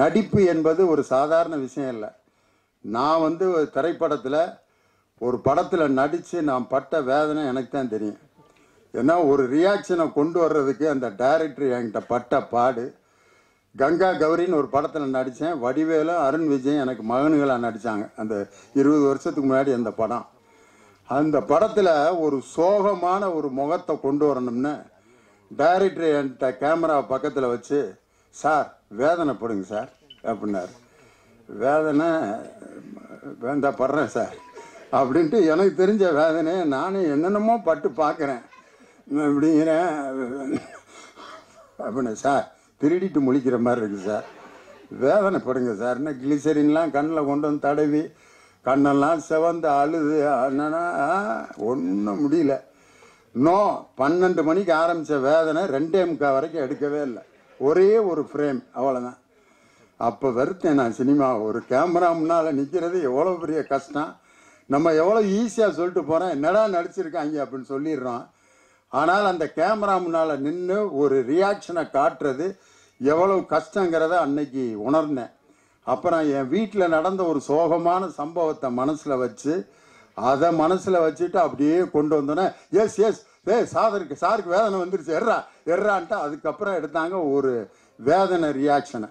நடிப்பு என்பது ஒரு சாதாரண விஷயம் இல்லை நான் வந்து ஒரு திரைப்படத்தில் ஒரு படத்தில் நடித்து நான் பட்ட வேதனை எனக்கு தான் தெரியும் ஏன்னா ஒரு ரியாக்ஷனை கொண்டு வர்றதுக்கு அந்த டைரக்டர் என்கிட்ட பட்ட பாடு கங்கா கௌரின்னு ஒரு படத்தில் நடித்தேன் வடிவேலும் அருண் விஜய் எனக்கு மகன்களாக நடித்தாங்க அந்த இருபது வருஷத்துக்கு முன்னாடி அந்த படம் அந்த படத்தில் ஒரு சோகமான ஒரு முகத்தை கொண்டு வரணும்னு டைரக்டர் என்கிட்ட கேமரா பக்கத்தில் வச்சு சார் வேதனைப்படுங்க சார் அப்படின்னாரு வேதனை வேண்டா படுறேன் சார் அப்படின்ட்டு எனக்கு தெரிஞ்ச வேதனையை நானே என்னென்னமோ பட்டு பார்க்குறேன் அப்படிங்கிறேன் அப்படின்னு சார் திருடிட்டு முழிக்கிற மாதிரி இருக்குது சார் வேதனைப்படுங்க சார் என்ன கிளிசரின்லாம் கண்ணில் கொண்டு வந்து தடவி கண்ணெல்லாம் சிவந்து அழுது என்னன்னா ஒன்றும் முடியல நோ பன்னெண்டு மணிக்கு ஆரம்பித்த வேதனை ரெண்டே முக்கால் வரைக்கும் எடுக்கவே இல்லை ஒரே ஒரு ஃப்ரேம் அவ்வளோதான் அப்போ வருத்தேன் நான் சினிமா ஒரு கேமரா முன்னால் நிற்கிறது எவ்வளோ பெரிய கஷ்டம் நம்ம எவ்வளோ ஈஸியாக சொல்லிட்டு போகிறேன் என்னடா நடிச்சிருக்காங்க அப்படின்னு சொல்லிடுறோம் ஆனால் அந்த கேமரா முன்னால் நின்று ஒரு ரியாக்ஷனை காட்டுறது எவ்வளவு கஷ்டங்கிறத அன்னைக்கு உணர்ந்தேன் அப்புறம் என் வீட்டில் நடந்த ஒரு சோகமான சம்பவத்தை மனசில் வச்சு அதை மனசில் வச்சுட்டு அப்படியே கொண்டு வந்தோன்னே எஸ் எஸ் ஏய் சாதருக்கு சாருக்கு வேதனை வந்துருச்சு எர்றா எர்றான்ட்டு அதுக்கப்புறம் எடுத்தாங்க ஒரு வேதனை ரியாக்ஷனை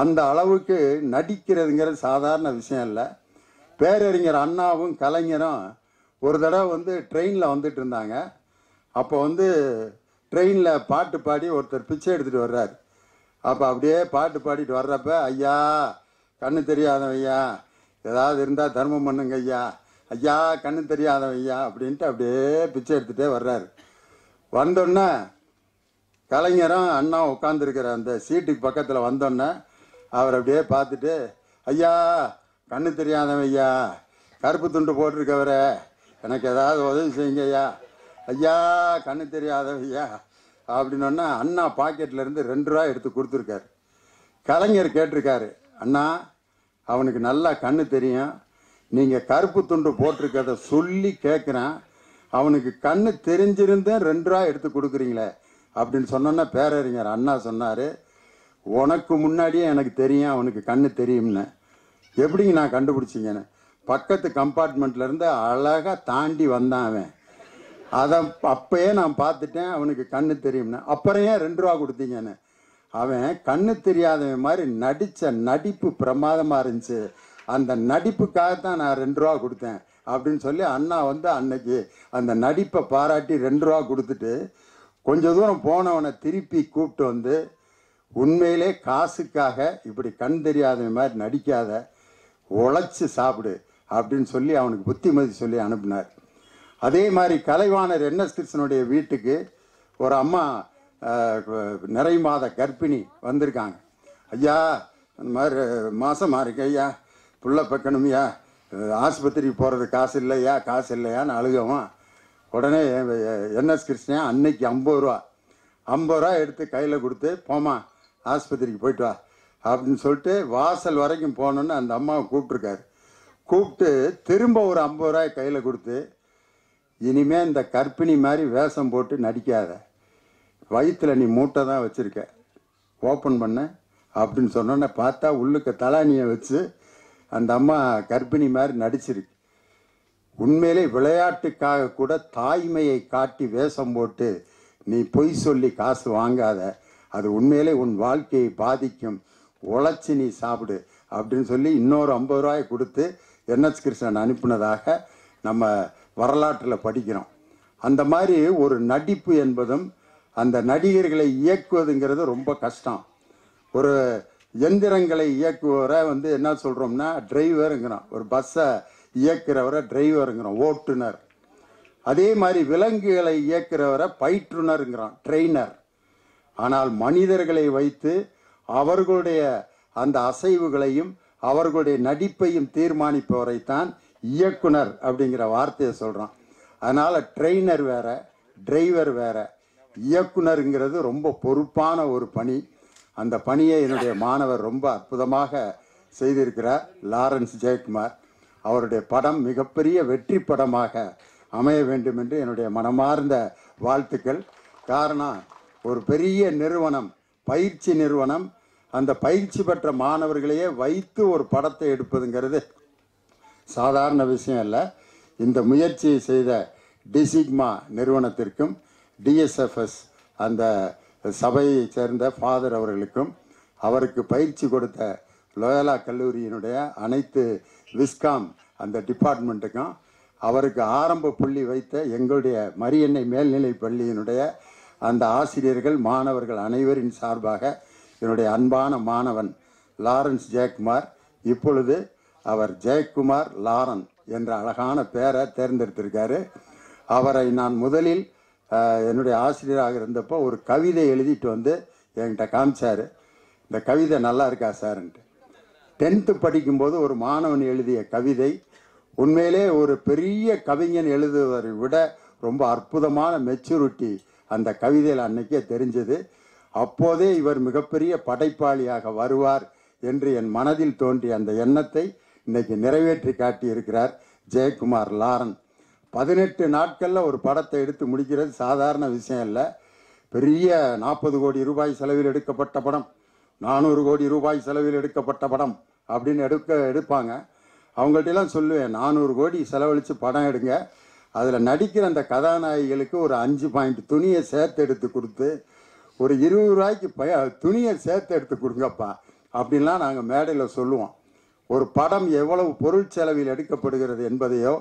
அந்த அளவுக்கு நடிக்கிறதுங்கிறது சாதாரண விஷயம் இல்லை பேரறிஞர் அண்ணாவும் கலைஞரும் ஒரு தடவை வந்து ட்ரெயினில் வந்துட்டு இருந்தாங்க அப்போ வந்து ட்ரெயினில் பாட்டு பாடி ஒருத்தர் பிச்சை எடுத்துகிட்டு வர்றாரு அப்போ அப்படியே பாட்டு பாடிட்டு வர்றப்ப ஐயா கண்ணு தெரியாதவையா ஐயா ஏதாவது இருந்தால் தர்மம் பண்ணுங்க ஐயா ஐயா கண்ணு தெரியாதவன் ஐயா அப்படின்ட்டு அப்படியே பிச்சை எடுத்துகிட்டே வர்றாரு வந்தோன்னே கலைஞரும் அண்ணா உட்காந்துருக்கிற அந்த சீட்டுக்கு பக்கத்தில் வந்தோன்னே அவர் அப்படியே பார்த்துட்டு ஐயா கண்ணு தெரியாதவன் ஐயா கருப்பு துண்டு போட்டிருக்கவரே எனக்கு ஏதாவது உதவி செய்யுங்க ஐயா ஐயா கண்ணு தெரியாதவன் ஐயா அப்படின்னா அண்ணா பாக்கெட்லேருந்து ரெண்டு ரூபா எடுத்து கொடுத்துருக்காரு கலைஞர் கேட்டிருக்காரு அண்ணா அவனுக்கு நல்லா கண்ணு தெரியும் நீங்கள் கருப்பு துண்டு போட்டிருக்கத சொல்லி கேட்குறான் அவனுக்கு கண்ணு தெரிஞ்சிருந்தே ரெண்டு ரூபா எடுத்து கொடுக்குறீங்களே அப்படின்னு சொன்னா பேரறிஞர் அண்ணா சொன்னார் உனக்கு முன்னாடியே எனக்கு தெரியும் அவனுக்கு கண்ணு தெரியும்னு எப்படிங்க நான் கண்டுபிடிச்சிங்கன்னு பக்கத்து இருந்து அழகாக தாண்டி வந்தான் அவன் அதை அப்பயே நான் பார்த்துட்டேன் அவனுக்கு கண்ணு தெரியும்னு அப்புறம் ஏன் ரெண்டு ரூபா கொடுத்தீங்கன்னு அவன் கண்ணு தெரியாதவன் மாதிரி நடித்த நடிப்பு பிரமாதமாக இருந்துச்சு அந்த நடிப்புக்காக தான் நான் ரெண்டு ரூபா கொடுத்தேன் அப்படின்னு சொல்லி அண்ணா வந்து அன்னைக்கு அந்த நடிப்பை பாராட்டி ரெண்டு ரூபா கொடுத்துட்டு கொஞ்ச தூரம் போனவனை திருப்பி கூப்பிட்டு வந்து உண்மையிலே காசுக்காக இப்படி கண் தெரியாத மாதிரி நடிக்காத உழைச்சி சாப்பிடு அப்படின்னு சொல்லி அவனுக்கு புத்திமதி சொல்லி அனுப்பினார் அதே மாதிரி கலைவாணர் என்எஸ் கிருஷ்ணனுடைய வீட்டுக்கு ஒரு அம்மா நிறை மாத கர்ப்பிணி வந்திருக்காங்க ஐயா இந்த மாதிரி மாதமாக இருக்கு ஐயா புள்ள பெக்கணும்யா ஆஸ்பத்திரிக்கு போகிறது காசு இல்லையா காசு இல்லையான்னு அழுகவும் உடனே என்எஸ் கிருஷ்ணன் அன்னைக்கு ஐம்பது ரூபா ஐம்பது ரூபா எடுத்து கையில் கொடுத்து போமா ஆஸ்பத்திரிக்கு போயிட்டு வா அப்படின்னு சொல்லிட்டு வாசல் வரைக்கும் போகணுன்னு அந்த அம்மாவை கூப்பிட்ருக்காரு கூப்பிட்டு திரும்ப ஒரு ஐம்பது ரூபாய் கையில் கொடுத்து இனிமே இந்த கற்பிணி மாதிரி வேஷம் போட்டு நடிக்காத வயிற்றில் நீ மூட்டை தான் வச்சுருக்க ஓப்பன் பண்ண அப்படின்னு சொன்னோன்னே பார்த்தா உள்ளுக்க தலானியை வச்சு அந்த அம்மா கர்ப்பிணி மாதிரி நடிச்சிருக்கு உண்மையிலே விளையாட்டுக்காக கூட தாய்மையை காட்டி வேஷம் போட்டு நீ பொய் சொல்லி காசு வாங்காத அது உண்மையிலே உன் வாழ்க்கையை பாதிக்கும் உழைச்சி நீ சாப்பிடு அப்படின்னு சொல்லி இன்னொரு ஐம்பது ரூபாய் கொடுத்து என்எஸ் கிருஷ்ணன் அனுப்பினதாக நம்ம வரலாற்றில் படிக்கிறோம் அந்த மாதிரி ஒரு நடிப்பு என்பதும் அந்த நடிகர்களை இயக்குவதுங்கிறது ரொம்ப கஷ்டம் ஒரு எந்திரங்களை இயக்குவரை வந்து என்ன சொல்கிறோம்னா டிரைவருங்கிறோம் ஒரு பஸ்ஸை இயக்குறவரை டிரைவருங்கிறோம் ஓட்டுநர் அதே மாதிரி விலங்குகளை இயக்குறவரை பயிற்றுனருங்கிறோம் ட்ரெயினர் ஆனால் மனிதர்களை வைத்து அவர்களுடைய அந்த அசைவுகளையும் அவர்களுடைய நடிப்பையும் தீர்மானிப்பவரைத்தான் தான் இயக்குனர் அப்படிங்கிற வார்த்தையை சொல்கிறோம் அதனால் ட்ரெயினர் வேற டிரைவர் வேற இயக்குனருங்கிறது ரொம்ப பொறுப்பான ஒரு பணி அந்த பணியை என்னுடைய மாணவர் ரொம்ப அற்புதமாக செய்திருக்கிறார் லாரன்ஸ் ஜெயக்குமார் அவருடைய படம் மிகப்பெரிய வெற்றி படமாக அமைய வேண்டும் என்று என்னுடைய மனமார்ந்த வாழ்த்துக்கள் காரணம் ஒரு பெரிய நிறுவனம் பயிற்சி நிறுவனம் அந்த பயிற்சி பெற்ற மாணவர்களையே வைத்து ஒரு படத்தை எடுப்பதுங்கிறது சாதாரண விஷயம் இல்லை இந்த முயற்சியை செய்த டிசிக்மா நிறுவனத்திற்கும் டிஎஸ்எஃப்எஸ் அந்த சபையை சேர்ந்த ஃபாதர் அவர்களுக்கும் அவருக்கு பயிற்சி கொடுத்த லோயலா கல்லூரியினுடைய அனைத்து விஸ்காம் அந்த டிபார்ட்மெண்ட்டுக்கும் அவருக்கு ஆரம்ப புள்ளி வைத்த எங்களுடைய மரியன்னை மேல்நிலை பள்ளியினுடைய அந்த ஆசிரியர்கள் மாணவர்கள் அனைவரின் சார்பாக என்னுடைய அன்பான மாணவன் லாரன்ஸ் ஜெயக்குமார் இப்பொழுது அவர் ஜெயக்குமார் லாரன் என்ற அழகான பெயரை தேர்ந்தெடுத்திருக்காரு அவரை நான் முதலில் என்னுடைய ஆசிரியராக இருந்தப்போ ஒரு கவிதை எழுதிட்டு வந்து என்கிட்ட காமிச்சார் இந்த கவிதை நல்லா இருக்கா சார்ன்ட்டு டென்த்து படிக்கும்போது ஒரு மாணவன் எழுதிய கவிதை உண்மையிலே ஒரு பெரிய கவிஞன் எழுதுவதை விட ரொம்ப அற்புதமான மெச்சூரிட்டி அந்த கவிதையில் அன்னைக்கே தெரிஞ்சது அப்போதே இவர் மிகப்பெரிய படைப்பாளியாக வருவார் என்று என் மனதில் தோன்றிய அந்த எண்ணத்தை இன்னைக்கு நிறைவேற்றி காட்டியிருக்கிறார் ஜெயக்குமார் லாரன் பதினெட்டு நாட்களில் ஒரு படத்தை எடுத்து முடிக்கிறது சாதாரண விஷயம் இல்லை பெரிய நாற்பது கோடி ரூபாய் செலவில் எடுக்கப்பட்ட படம் நானூறு கோடி ரூபாய் செலவில் எடுக்கப்பட்ட படம் அப்படின்னு எடுக்க எடுப்பாங்க அவங்கள்ட்டெல்லாம் சொல்லுவேன் நானூறு கோடி செலவழித்து படம் எடுங்க அதில் நடிக்கிற அந்த கதாநாயகிகளுக்கு ஒரு அஞ்சு பாயிண்ட் துணியை சேர்த்து எடுத்து கொடுத்து ஒரு இருபது ரூபாய்க்கு பய துணியை சேர்த்து எடுத்து கொடுங்கப்பா அப்படின்லாம் நாங்கள் மேடையில் சொல்லுவோம் ஒரு படம் எவ்வளவு பொருள் செலவில் எடுக்கப்படுகிறது என்பதையோ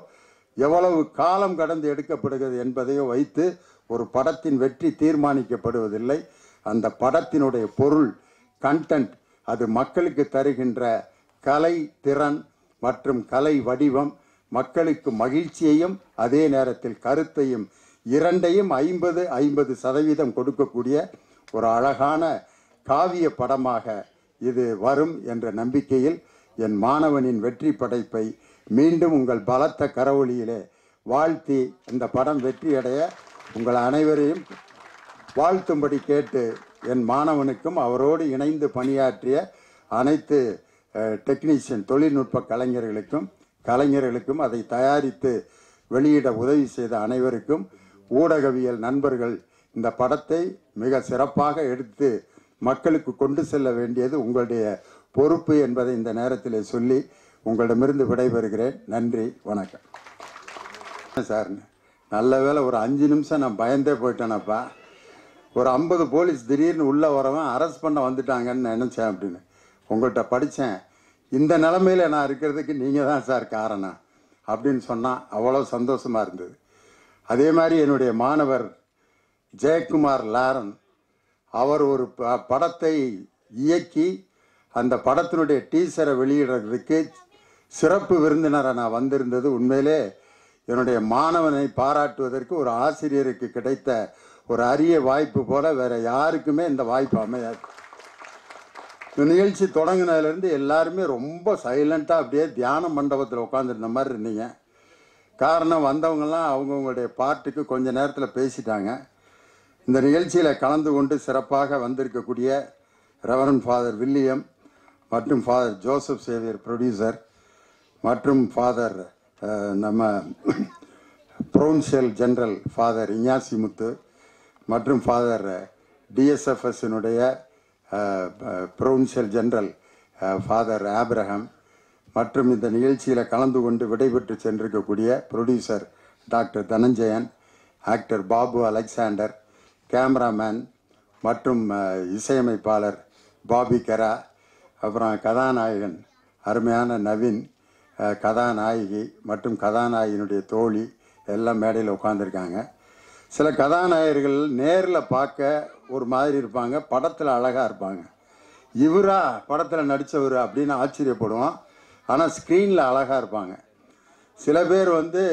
எவ்வளவு காலம் கடந்து எடுக்கப்படுகிறது என்பதையோ வைத்து ஒரு படத்தின் வெற்றி தீர்மானிக்கப்படுவதில்லை அந்த படத்தினுடைய பொருள் கண்டென்ட் அது மக்களுக்கு தருகின்ற கலை திறன் மற்றும் கலை வடிவம் மக்களுக்கு மகிழ்ச்சியையும் அதே நேரத்தில் கருத்தையும் இரண்டையும் ஐம்பது ஐம்பது சதவீதம் கொடுக்கக்கூடிய ஒரு அழகான காவிய படமாக இது வரும் என்ற நம்பிக்கையில் என் மாணவனின் வெற்றி படைப்பை மீண்டும் உங்கள் பலத்த கரவொலியிலே வாழ்த்தி இந்த படம் வெற்றியடைய உங்கள் அனைவரையும் வாழ்த்தும்படி கேட்டு என் மாணவனுக்கும் அவரோடு இணைந்து பணியாற்றிய அனைத்து டெக்னீஷியன் தொழில்நுட்ப கலைஞர்களுக்கும் கலைஞர்களுக்கும் அதை தயாரித்து வெளியிட உதவி செய்த அனைவருக்கும் ஊடகவியல் நண்பர்கள் இந்த படத்தை மிக சிறப்பாக எடுத்து மக்களுக்கு கொண்டு செல்ல வேண்டியது உங்களுடைய பொறுப்பு என்பதை இந்த நேரத்தில் சொல்லி உங்களிடமிருந்து விடைபெறுகிறேன் நன்றி வணக்கம் சார் நல்ல வேலை ஒரு அஞ்சு நிமிஷம் நான் பயந்தே போயிட்டேனப்பா ஒரு ஐம்பது போலீஸ் திடீர்னு உள்ளே வரவன் அரெஸ்ட் பண்ண வந்துட்டாங்கன்னு நான் நினச்சேன் அப்படின்னு உங்கள்கிட்ட படித்தேன் இந்த நிலமையில் நான் இருக்கிறதுக்கு நீங்கள் தான் சார் காரணம் அப்படின்னு சொன்னால் அவ்வளோ சந்தோஷமாக இருந்தது அதே மாதிரி என்னுடைய மாணவர் ஜெயக்குமார் லாரன் அவர் ஒரு படத்தை இயக்கி அந்த படத்தினுடைய டீசரை வெளியிடுறதுக்கு சிறப்பு விருந்தினராக நான் வந்திருந்தது உண்மையிலே என்னுடைய மாணவனை பாராட்டுவதற்கு ஒரு ஆசிரியருக்கு கிடைத்த ஒரு அரிய வாய்ப்பு போல வேற யாருக்குமே இந்த வாய்ப்பு அமையாது இந்த நிகழ்ச்சி தொடங்கினதுலேருந்து எல்லாருமே ரொம்ப சைலண்ட்டாக அப்படியே தியான மண்டபத்தில் உட்காந்துருந்த மாதிரி இருந்தீங்க காரணம் வந்தவங்கெல்லாம் அவங்கவுங்களுடைய பாட்டுக்கு கொஞ்ச நேரத்தில் பேசிட்டாங்க இந்த நிகழ்ச்சியில் கலந்து கொண்டு சிறப்பாக வந்திருக்கக்கூடிய ரெவரன் ஃபாதர் வில்லியம் மற்றும் ஃபாதர் ஜோசப் சேவியர் ப்ரொடியூசர் மற்றும் ஃபாதர் நம்ம provincial general father Innasi Muthu மற்றும் ஃபாதர் டிஎஸ்எஃப்எஸ்னுடைய ப்ரொவின்சியல் ஜெனரல் ஃபாதர் ஆப்ரஹாம் மற்றும் இந்த நிகழ்ச்சியில் கலந்து கொண்டு விடைபெற்று சென்றிருக்கக்கூடிய producer doctor Dhananjayan actor Babu Alexander cameraman மற்றும் இசையமைப்பாளர் பாபி கரா அப்புறம் கதாநாயகன் அருமையான நவீன் கதாநாயகி மற்றும் கதாநாயகினுடைய தோழி எல்லாம் மேடையில் உட்காந்துருக்காங்க சில கதாநாயகர்கள் நேரில் பார்க்க ஒரு மாதிரி இருப்பாங்க படத்தில் அழகாக இருப்பாங்க இவரா படத்தில் நடித்தவர் அப்படின்னு ஆச்சரியப்படுவோம் ஆனால் ஸ்க்ரீனில் அழகாக இருப்பாங்க சில பேர் வந்து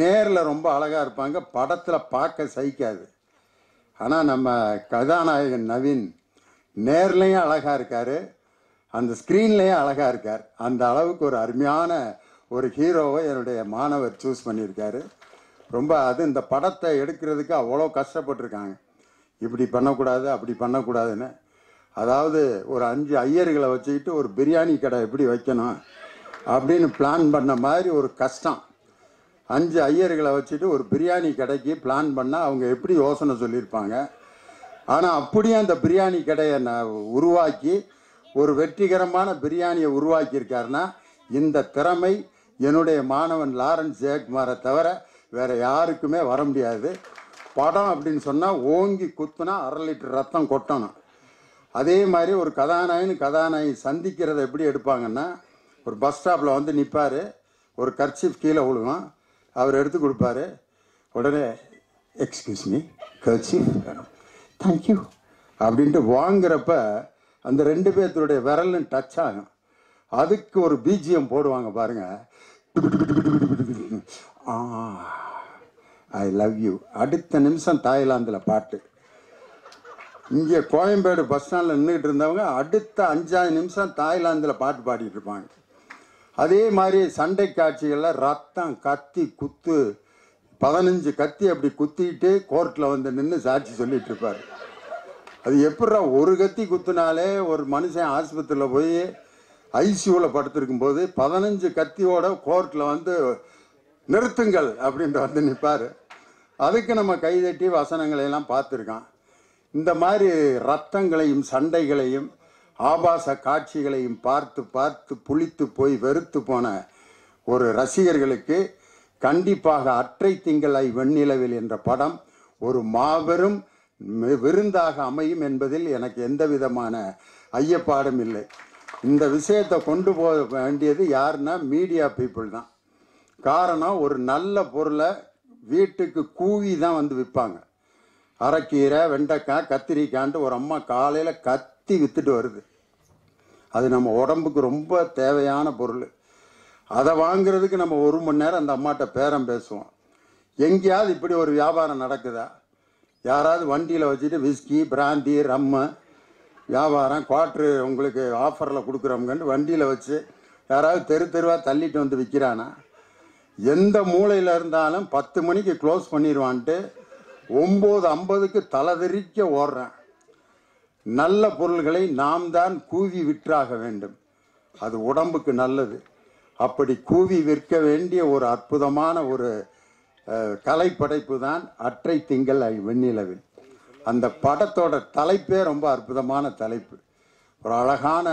நேரில் ரொம்ப அழகாக இருப்பாங்க படத்தில் பார்க்க சகிக்காது ஆனால் நம்ம கதாநாயகன் நவீன் நேர்லேயும் அழகாக இருக்கார் அந்த ஸ்க்ரீன்லேயே அழகாக இருக்கார் அந்த அளவுக்கு ஒரு அருமையான ஒரு ஹீரோவை என்னுடைய மாணவர் சூஸ் பண்ணியிருக்காரு ரொம்ப அது இந்த படத்தை எடுக்கிறதுக்கு அவ்வளோ கஷ்டப்பட்டிருக்காங்க இப்படி பண்ணக்கூடாது அப்படி பண்ணக்கூடாதுன்னு அதாவது ஒரு அஞ்சு ஐயர்களை வச்சுக்கிட்டு ஒரு பிரியாணி கடை எப்படி வைக்கணும் அப்படின்னு பிளான் பண்ண மாதிரி ஒரு கஷ்டம் அஞ்சு ஐயர்களை வச்சுட்டு ஒரு பிரியாணி கடைக்கு பிளான் பண்ணால் அவங்க எப்படி யோசனை சொல்லியிருப்பாங்க ஆனால் அப்படியே அந்த பிரியாணி கடையை நான் உருவாக்கி ஒரு வெற்றிகரமான பிரியாணியை உருவாக்கியிருக்காருன்னா இந்த திறமை என்னுடைய மாணவன் லாரன்ஸ் ஜெயக்குமாரை தவிர வேறு யாருக்குமே வர முடியாது படம் அப்படின்னு சொன்னால் ஓங்கி குத்துனா அரை லிட்டர் ரத்தம் கொட்டணும் அதே மாதிரி ஒரு கதாநாயகன் கதாநாயகி சந்திக்கிறத எப்படி எடுப்பாங்கன்னா ஒரு பஸ் ஸ்டாப்பில் வந்து நிற்பார் ஒரு கர்ச்சிப் கீழே விழுவோம் அவர் எடுத்து கொடுப்பாரு உடனே எக்ஸ்கியூஸ் மீ கர்ச்சிப் வேணும் தேங்க்யூ அப்படின்ட்டு வாங்குறப்ப அந்த ரெண்டு பேர்த்துடைய விரலும் டச் ஆகும் அதுக்கு ஒரு பிஜிஎம் போடுவாங்க பாருங்க ஐ லவ் யூ அடுத்த நிமிஷம் தாய்லாந்தில் பாட்டு இங்கே கோயம்பேடு பஸ் ஸ்டாண்டில் நின்றுக்கிட்டு இருந்தவங்க அடுத்த அஞ்சாவது நிமிஷம் தாய்லாந்தில் பாட்டு பாடிட்டு இருப்பாங்க அதே மாதிரி சண்டை காட்சிகளில் ரத்தம் கத்தி குத்து பதினஞ்சு கத்தி அப்படி குத்திட்டு கோர்ட்டில் வந்து நின்று சாட்சி சொல்லிட்டு இருப்பார் அது எப்படா ஒரு கத்தி குத்துனாலே ஒரு மனுஷன் ஆஸ்பத்திரியில் போய் ஐசியூவில் படுத்திருக்கும் போது பதினஞ்சு கத்தியோட கோர்ட்டில் வந்து நிறுத்துங்கள் அப்படின்ட்டு வந்து நிற்பார் அதுக்கு நம்ம கைதட்டி வசனங்களையெல்லாம் பார்த்துருக்கான் இந்த மாதிரி ரத்தங்களையும் சண்டைகளையும் ஆபாச காட்சிகளையும் பார்த்து பார்த்து புளித்து போய் வெறுத்து போன ஒரு ரசிகர்களுக்கு கண்டிப்பாக அற்றை திங்களை வெண்ணிலவில் என்ற படம் ஒரு மாபெரும் விருந்தாக அமையும் என்பதில் எனக்கு எந்த விதமான ஐயப்பாடும் இல்லை இந்த விஷயத்தை கொண்டு போக வேண்டியது யாருன்னா மீடியா பீப்புள் தான் காரணம் ஒரு நல்ல பொருளை வீட்டுக்கு கூவி தான் வந்து விற்பாங்க அரைக்கீரை வெண்டைக்காய் கத்திரிக்காண்டு ஒரு அம்மா காலையில் கத்தி விற்றுட்டு வருது அது நம்ம உடம்புக்கு ரொம்ப தேவையான பொருள் அதை வாங்குறதுக்கு நம்ம ஒரு மணி நேரம் அந்த அம்மாட்ட பேரம் பேசுவோம் எங்கேயாவது இப்படி ஒரு வியாபாரம் நடக்குதா யாராவது வண்டியில் வச்சுட்டு விஸ்கி பிராந்தி ரம்மு வியாபாரம் குவாட்ரு உங்களுக்கு ஆஃபரில் கொடுக்குறவங்கன்னு வண்டியில் வச்சு யாராவது தெரு தெருவாக தள்ளிட்டு வந்து விற்கிறானா எந்த மூளையில் இருந்தாலும் பத்து மணிக்கு க்ளோஸ் பண்ணிடுவான்ட்டு ஒம்பது ஐம்பதுக்கு தலதெறிக்க ஓடுறேன் நல்ல பொருள்களை நாம் தான் கூவி விற்றாக வேண்டும் அது உடம்புக்கு நல்லது அப்படி கூவி விற்க வேண்டிய ஒரு அற்புதமான ஒரு கலை படைப்பு தான் அற்றை திங்கள் வெண்ணிலவில் அந்த படத்தோட தலைப்பே ரொம்ப அற்புதமான தலைப்பு ஒரு அழகான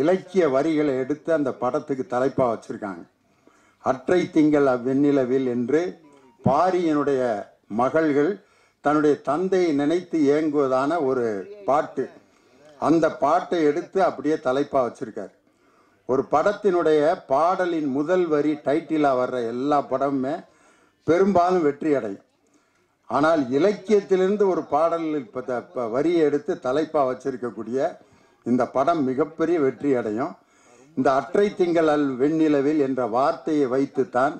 இலக்கிய வரிகளை எடுத்து அந்த படத்துக்கு தலைப்பாக வச்சுருக்காங்க அற்றை திங்கள் அவ்வெண்ணிலவில் என்று பாரியனுடைய மகள்கள் தன்னுடைய தந்தையை நினைத்து இயங்குவதான ஒரு பாட்டு அந்த பாட்டை எடுத்து அப்படியே தலைப்பாக வச்சுருக்கார் ஒரு படத்தினுடைய பாடலின் முதல் வரி டைட்டிலாக வர்ற எல்லா படமுமே பெரும்பாலும் வெற்றி அடையும் ஆனால் இலக்கியத்திலிருந்து ஒரு இப்போ வரியை எடுத்து தலைப்பாக வச்சிருக்கக்கூடிய இந்த படம் மிகப்பெரிய வெற்றி அடையும் இந்த அற்றை திங்கள் அல் வெண்ணிலவில் என்ற வார்த்தையை வைத்துத்தான்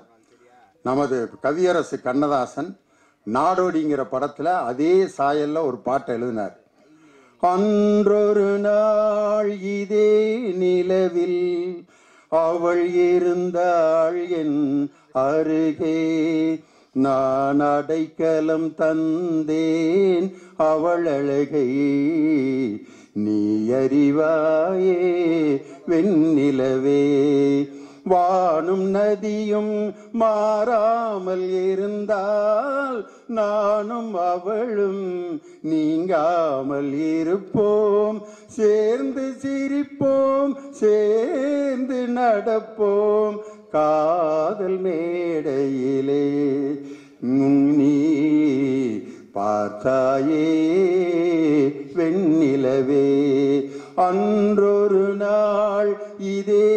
நமது கவியரசு கண்ணதாசன் நாடோடிங்கிற படத்தில் அதே சாயலில் ஒரு பாட்டை எழுதினார் அன்றொரு நாள் இதே நிலவில் அவள் இருந்தாள் என் அருகே நான் அடைக்கலம் தந்தேன் அவளழகை நீ அறிவாயே வெண்ணிலவே வானும் நதியும் மாறாமல் இருந்தால் நானும் அவளும் நீங்காமல் இருப்போம் சேர்ந்து சிரிப்போம் சேர்ந்து நடப்போம் காதல் மேடையிலே நுண்ணி பார்த்தாயே வெண்ணிலவே அன்றொரு நாள் இதே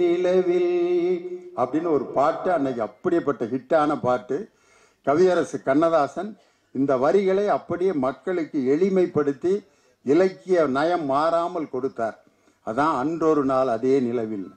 நிலவில் அப்படின்னு ஒரு பாட்டு அன்னைக்கு அப்படிப்பட்ட ஹிட்டான பாட்டு கவியரசு கண்ணதாசன் இந்த வரிகளை அப்படியே மக்களுக்கு எளிமைப்படுத்தி இலக்கிய நயம் மாறாமல் கொடுத்தார் அதான் அன்றொரு நாள் அதே நிலவில்